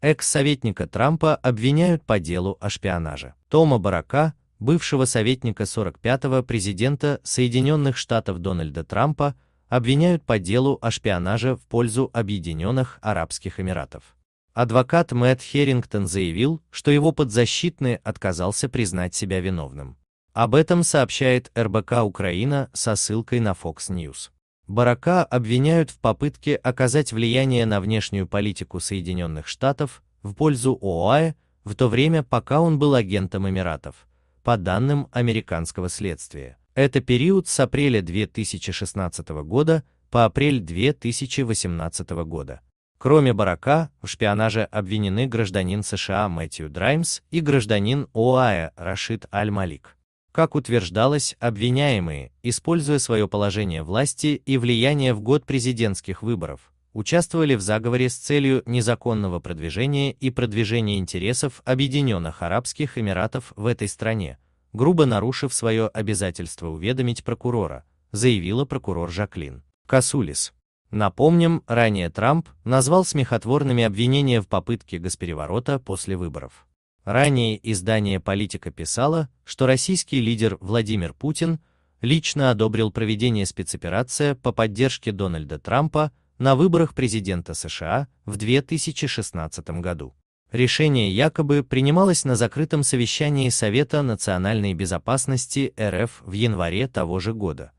Экс-советника Трампа обвиняют по делу о шпионаже. Тома Барака, бывшего советника 45-го президента Соединенных Штатов Дональда Трампа, обвиняют по делу о шпионаже в пользу Объединенных Арабских Эмиратов. Адвокат Мэтт Херингтон заявил, что его подзащитный отказался признать себя виновным. Об этом сообщает РБК Украина со ссылкой на Fox News. Барака обвиняют в попытке оказать влияние на внешнюю политику Соединенных Штатов в пользу ОАЭ, в то время, пока он был агентом Эмиратов, по данным американского следствия. Это период с апреля 2016 года по апрель 2018 года. Кроме Барака, в шпионаже обвинены гражданин США Мэтью Драймс и гражданин ОАЭ Рашид Аль-Малик как утверждалось, обвиняемые, используя свое положение власти и влияние в год президентских выборов, участвовали в заговоре с целью незаконного продвижения и продвижения интересов Объединенных Арабских Эмиратов в этой стране, грубо нарушив свое обязательство уведомить прокурора, заявила прокурор Жаклин Касулис. Напомним, ранее Трамп назвал смехотворными обвинения в попытке госпереворота после выборов. Ранее издание «Политика» писало, что российский лидер Владимир Путин лично одобрил проведение спецоперации по поддержке Дональда Трампа на выборах президента США в 2016 году. Решение якобы принималось на закрытом совещании Совета национальной безопасности РФ в январе того же года.